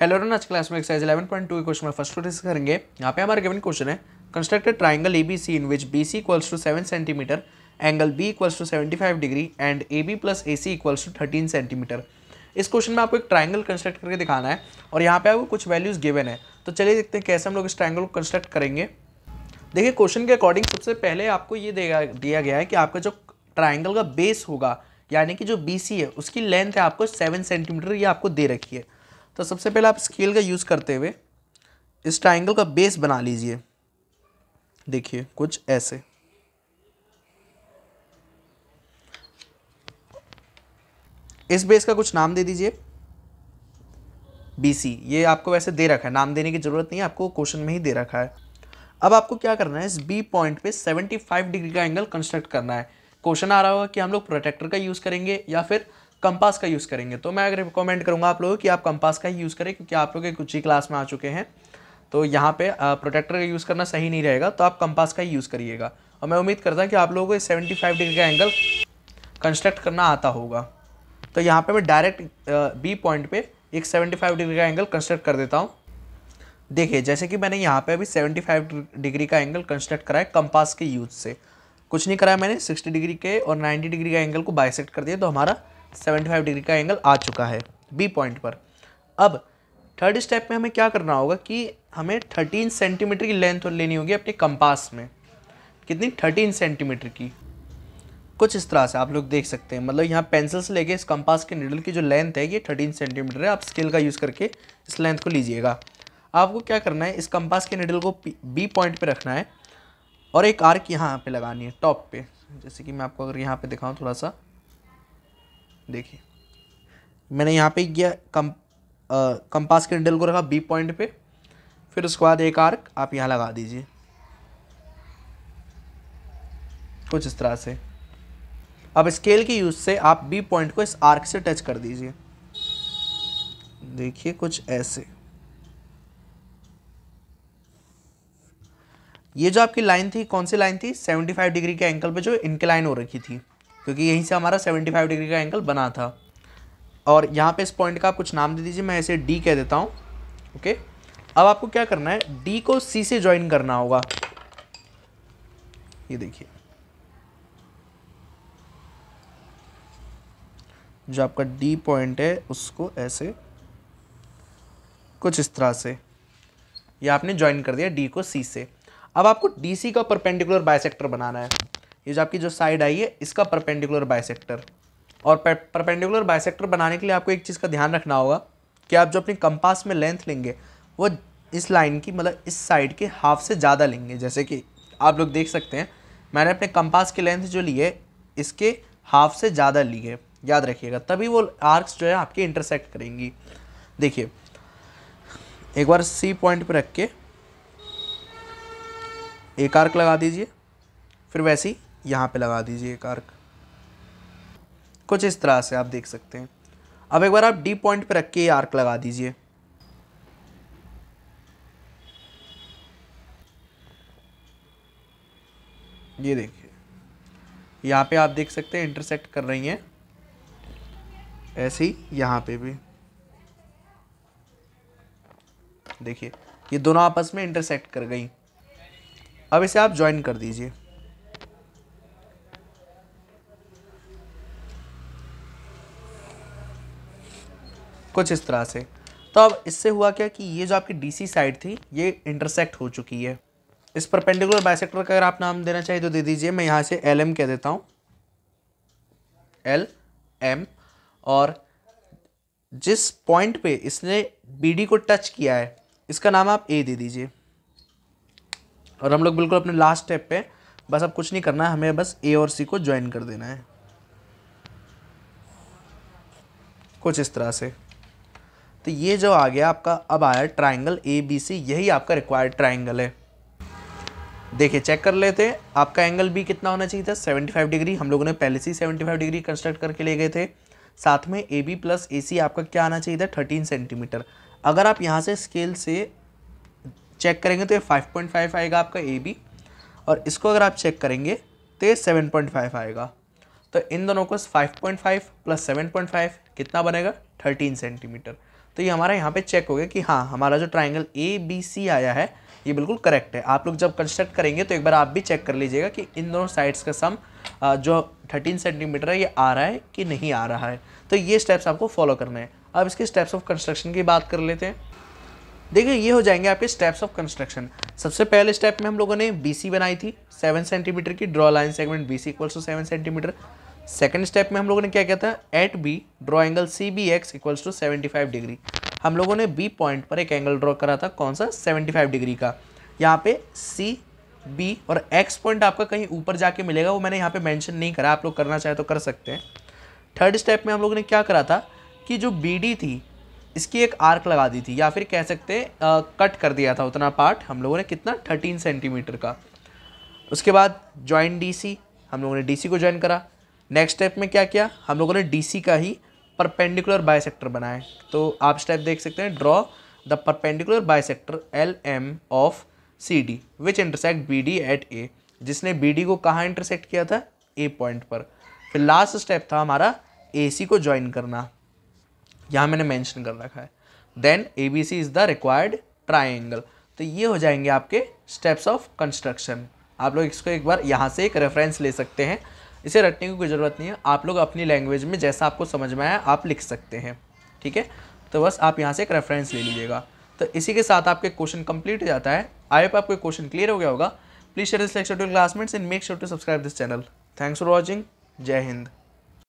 hello रन आज class में एक्साइज इलेवन पॉइंट के क्वेश्चन में फर्स्ट प्रोटेस करेंगे यहाँ पे हमारा गिवन क्वेश्चन है constructed triangle A B C in which B C equals to seven centimetre angle B equals to seventy five degree and A B plus A C equals to thirteen centimetre इस question में आपको एक triangle construct करके दिखाना है और यहाँ पे आपको कुछ वैल्यूज़ गिवन है तो चलिए देखते हैं कैसे हम लोग इस ट्राइंगल को कंस्ट्रक्ट करेंगे देखिए क्वेश्चन के अकॉर्डिंग सबसे पहले आपको ये दिया गया है कि आपका जो ट्राइंगल का बेस होगा यानी कि जो बी सी है उसकी लेंथ है आपको सेवन सेंटीमीटर ये आपको दे रखी है तो सबसे पहले आप स्केल का यूज़ करते हुए इस ट्राइंगल का बेस बना लीजिए देखिए कुछ ऐसे इस बेस का कुछ नाम दे दीजिए बी सी ये आपको वैसे दे रखा है नाम देने की ज़रूरत नहीं है आपको क्वेश्चन में ही दे रखा है अब आपको क्या करना है इस बी पॉइंट पे 75 डिग्री का एंगल कंस्ट्रक्ट करना है क्वेश्चन आ रहा होगा कि हम लोग प्रोटेक्टर का यूज़ करेंगे या फिर कंपास का यूज़ करेंगे तो मैं रिकमेंड करूँगा आप लोगों कि आप कंपास का ही यूज़ करें क्योंकि आप लोग कुछ ही क्लास में आ चुके हैं तो यहाँ पे प्रोटेक्टर का यूज़ करना सही नहीं रहेगा तो आप कंपास का ही यूज़ करिएगा और मैं उम्मीद करता हूँ कि आप लोगों को सेवेंटी फाइव डिग्री का एंगल कंस्ट्रक्ट करना आता होगा तो यहाँ पे मैं डायरेक्ट बी पॉइंट पे एक 75 डिग्री का एंगल कंस्ट्रक्ट कर देता हूँ देखिए जैसे कि मैंने यहाँ पे अभी 75 डिग्री का एंगल कंस्ट्रक्ट कराया कंपास के यूज से कुछ नहीं कराया मैंने सिक्सटी डिग्री के और नाइन्टी डिग्री का एंगल को बाइसेक्ट कर दिया तो हमारा सेवेंटी फाइव डिग्री का एंगल आ चुका है बी पॉइंट पर अब थर्ड स्टेप में हमें क्या करना होगा कि हमें थर्टीन सेंटीमीटर की लेंथ लेनी होगी अपने कंपास में कितनी थर्टीन सेंटीमीटर की कुछ इस तरह से आप लोग देख सकते हैं मतलब यहाँ पेंसिल से लेके इस कंपास के निडल की जो लेंथ है ये थर्टीन सेंटीमीटर है आप स्केल का यूज़ करके इस लेंथ को लीजिएगा आपको क्या करना है इस कंपास के निडल को बी पॉइंट पे रखना है और एक आर्क यहाँ पे लगानी है टॉप पे जैसे कि मैं आपको अगर यहाँ पे दिखाऊँ थोड़ा सा देखिए मैंने यहाँ पे यह कम कंपास के डल को रखा बी पॉइंट पे फिर उसके बाद एक आर्क आप यहाँ लगा दीजिए कुछ इस तरह से अब स्केल के यूज़ से आप बी पॉइंट को इस आर्क से टच कर दीजिए देखिए कुछ ऐसे ये जो आपकी लाइन थी कौन सी लाइन थी 75 डिग्री के एंगल पे जो इनक्लाइन हो रखी थी क्योंकि यहीं से हमारा 75 डिग्री का एंगल बना था और यहाँ पे इस पॉइंट का आप कुछ नाम दे दीजिए मैं इसे डी कह देता हूँ ओके अब आपको क्या करना है डी को सी से ज्वाइन करना होगा ये देखिए जो आपका डी पॉइंट है उसको ऐसे कुछ इस तरह से ये आपने ज्वाइन कर दिया डी को सी से अब आपको डी सी का परपेंडिकुलर बायसेक्टर बनाना है ये जो आपकी जो साइड आई है इसका परपेंडिकुलर बायसेक्टर और परपेंडिकुलर बायसेक्टर बनाने के लिए आपको एक चीज़ का ध्यान रखना होगा कि आप जो अपनी कंपास में लेंथ लेंगे वो इस लाइन की मतलब इस साइड के हाफ से ज़्यादा लेंगे जैसे कि आप लोग देख सकते हैं मैंने अपने कंपास की लेंथ जो ली है इसके हाफ से ज़्यादा ली है याद रखिएगा तभी वो आर्क्स जो है आपके इंटरसेक्ट करेंगी देखिए एक बार सी पॉइंट पर रख के एक आर्क लगा दीजिए फिर वैसे ही यहाँ पे लगा दीजिए एक आर्क कुछ इस तरह से आप देख सकते हैं अब एक बार आप डी पॉइंट पे रख के आर्क लगा दीजिए ये देखिए यहाँ पे आप देख सकते हैं इंटरसेक्ट कर रही हैं ऐसे ही यहाँ पे भी देखिए ये दोनों आपस में इंटरसेक्ट कर गई अब इसे आप ज्वाइन कर दीजिए कुछ इस तरह से तो अब इससे हुआ क्या कि ये जो आपकी डीसी साइड थी ये इंटरसेक्ट हो चुकी है इस परपेंडिकुलर बाइसेक्टर का अगर आप नाम देना चाहिए तो दे दीजिए मैं यहाँ से एल एम कह देता हूँ एल एम और जिस पॉइंट पे इसने बी डी को टच किया है इसका नाम आप ए दे दीजिए और हम लोग बिल्कुल अपने लास्ट स्टेप पे बस अब कुछ नहीं करना है हमें बस ए और सी को ज्वाइन कर देना है कुछ इस तरह से तो ये जो आ गया आपका अब आया ट्राइंगल ए बी सी यही आपका रिक्वायर्ड ट्राइंगल है देखिए चेक कर लेते आपका एंगल भी कितना होना चाहिए था 75 डिग्री हम लोगों ने पहले से ही 75 डिग्री कंस्ट्रक्ट करके ले गए थे साथ में ए बी प्लस ए सी आपका क्या आना चाहिए था थर्टीन सेंटीमीटर अगर आप यहाँ से स्केल से चेक करेंगे तो ये 5.5 आएगा आपका ए बी और इसको अगर आप चेक करेंगे तो ये 7.5 आएगा तो इन दोनों को 5.5 प्लस 7.5 कितना बनेगा 13 सेंटीमीटर तो ये हमारा यहाँ पे चेक हो गया कि हाँ हमारा जो ट्राइंगल ए बी सी आया है ये बिल्कुल करेक्ट है आप लोग जब कंस्ट्रक्ट करेंगे तो एक बार आप भी चेक कर लीजिएगा कि इन दोनों साइड्स का सम जो थर्टीन सेंटीमीटर है ये आ रहा है कि नहीं आ रहा है तो ये स्टेप्स आपको फॉलो करने हैं अब इसके स्टेप्स ऑफ कंस्ट्रक्शन की बात कर लेते हैं देखिए ये हो जाएंगे आपके स्टेप्स ऑफ कंस्ट्रक्शन सबसे पहले स्टेप में हम लोगों ने बी बनाई थी सेवन सेंटीमीटर की draw line segment B C equals to seven centimetre second step में हम लोगों ने क्या किया था at B draw angle C B X equals to seventy five degree हम लोगों ने बी पॉइंट पर एक एंगल ड्रॉ करा था कौन सा सेवेंटी फाइव डिग्री का यहाँ पे सी बी और एक्स पॉइंट आपका कहीं ऊपर जाके मिलेगा वो मैंने यहाँ पे मेंशन नहीं करा आप लोग करना चाहे तो कर सकते हैं थर्ड स्टेप में हम लोगों ने क्या करा था कि जो बी डी थी इसकी एक आर्क लगा दी थी या फिर कह सकते हैं कट कर दिया था उतना पार्ट हम लोगों ने कितना थर्टीन सेंटीमीटर का उसके बाद ज्वाइन डी सी हम लोगों ने डी सी को ज्वाइन करा नेक्स्ट स्टेप में क्या किया हम लोगों ने डीसी का ही परपेंडिकुलर बायसेक्टर बनाया तो आप स्टेप देख सकते हैं draw the perpendicular bisector L M of C D which intersect B D at A जिसने बी डी को कहाँ इंटरसेक्ट किया था ए पॉइंट पर फिर लास्ट स्टेप था हमारा ए सी को ज्वाइन करना यहाँ मैंने मैंशन कर रखा है then A B C is the required triangle तो ये हो जाएंगे आपके स्टेप्स ऑफ कंस्ट्रक्शन आप लोग इसको एक बार यहाँ से एक रेफरेंस ले सकते हैं इसे रटने की कोई ज़रूरत नहीं है आप लोग अपनी लैंग्वेज में जैसा आपको समझ में आया आप लिख सकते हैं ठीक है तो बस आप यहाँ से एक रेफरेंस ले लीजिएगा तो इसी के साथ आपके क्वेश्चन कंप्लीट हो जाता है आई होप आपके क्वेश्चन क्लियर हो गया होगा please share this lecture to classmates and make sure to subscribe this channel thanks for watching Jai Hind